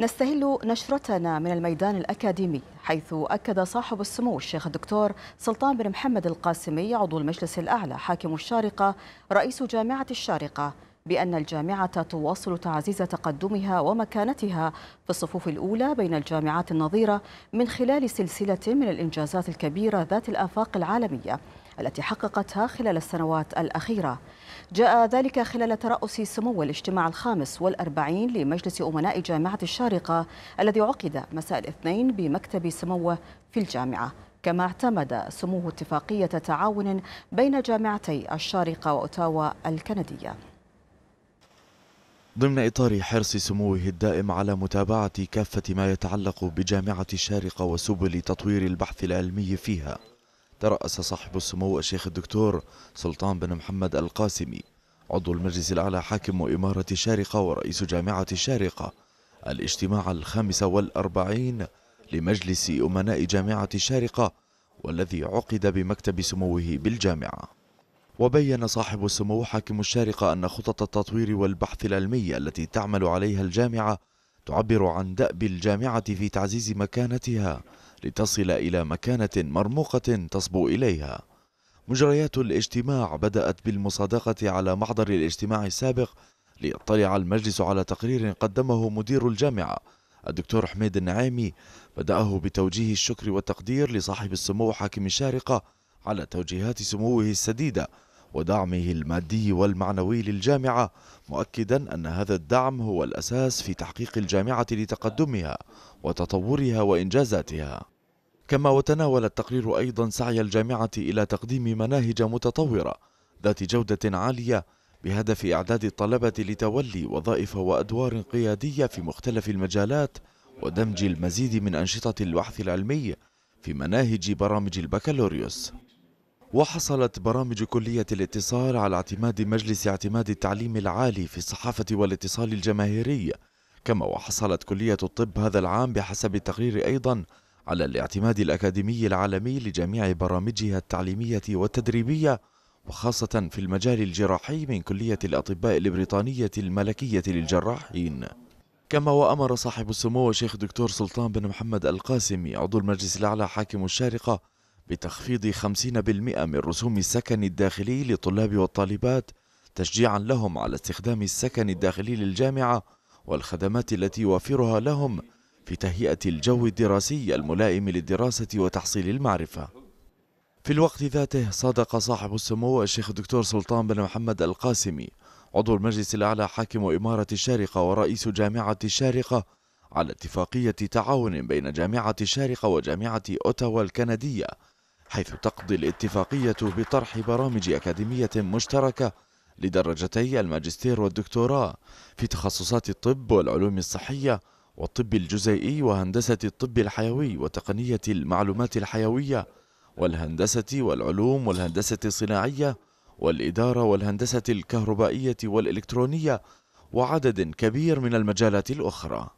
نستهل نشرتنا من الميدان الأكاديمي حيث أكد صاحب السمو الشيخ الدكتور سلطان بن محمد القاسمي عضو المجلس الأعلى حاكم الشارقة رئيس جامعة الشارقة بأن الجامعة تواصل تعزيز تقدمها ومكانتها في الصفوف الأولى بين الجامعات النظيرة من خلال سلسلة من الإنجازات الكبيرة ذات الآفاق العالمية التي حققتها خلال السنوات الأخيرة جاء ذلك خلال ترأس سمو الاجتماع الخامس والأربعين لمجلس أمناء جامعة الشارقة الذي عقد مساء الاثنين بمكتب سموه في الجامعة كما اعتمد سموه اتفاقية تعاون بين جامعتي الشارقة وأوتاوا الكندية ضمن إطار حرص سموه الدائم على متابعة كافة ما يتعلق بجامعة الشارقة وسبل تطوير البحث العلمي فيها ترأس صاحب السمو الشيخ الدكتور سلطان بن محمد القاسمي عضو المجلس الأعلى حاكم إمارة الشارقة ورئيس جامعة الشارقة الاجتماع الخامس والأربعين لمجلس أمناء جامعة الشارقة والذي عقد بمكتب سموه بالجامعة وبين صاحب السمو حاكم الشارقة أن خطط التطوير والبحث العلمي التي تعمل عليها الجامعة تعبر عن دأب الجامعة في تعزيز مكانتها لتصل إلى مكانة مرموقة تصبو إليها مجريات الاجتماع بدأت بالمصادقة على محضر الاجتماع السابق ليطلع المجلس على تقرير قدمه مدير الجامعة الدكتور حميد النعيمي بدأه بتوجيه الشكر والتقدير لصاحب السمو حاكم الشارقة على توجيهات سموه السديدة ودعمه المادي والمعنوي للجامعة مؤكدا أن هذا الدعم هو الأساس في تحقيق الجامعة لتقدمها وتطورها وإنجازاتها كما وتناول التقرير أيضا سعي الجامعة إلى تقديم مناهج متطورة ذات جودة عالية بهدف إعداد الطلبة لتولي وظائف وأدوار قيادية في مختلف المجالات ودمج المزيد من أنشطة البحث العلمي في مناهج برامج البكالوريوس وحصلت برامج كلية الاتصال على اعتماد مجلس اعتماد التعليم العالي في الصحافة والاتصال الجماهيري كما وحصلت كلية الطب هذا العام بحسب التقرير أيضا على الاعتماد الأكاديمي العالمي لجميع برامجها التعليمية والتدريبية وخاصة في المجال الجراحي من كلية الأطباء البريطانية الملكية للجراحين كما وأمر صاحب السمو الشيخ دكتور سلطان بن محمد القاسمي عضو المجلس الأعلى حاكم الشارقة بتخفيض 50% من رسوم السكن الداخلي للطلاب والطالبات تشجيعا لهم على استخدام السكن الداخلي للجامعة والخدمات التي يوفرها لهم في تهيئة الجو الدراسي الملائم للدراسة وتحصيل المعرفة في الوقت ذاته صادق صاحب السمو الشيخ الدكتور سلطان بن محمد القاسمي عضو المجلس الأعلى حاكم إمارة الشارقة ورئيس جامعة الشارقة على اتفاقية تعاون بين جامعة الشارقة وجامعة أوتاوا الكندية حيث تقضي الاتفاقية بطرح برامج أكاديمية مشتركة لدرجتي الماجستير والدكتوراه في تخصصات الطب والعلوم الصحية والطب الجزيئي وهندسة الطب الحيوي وتقنية المعلومات الحيوية والهندسة والعلوم والهندسة الصناعية والإدارة والهندسة الكهربائية والإلكترونية وعدد كبير من المجالات الأخرى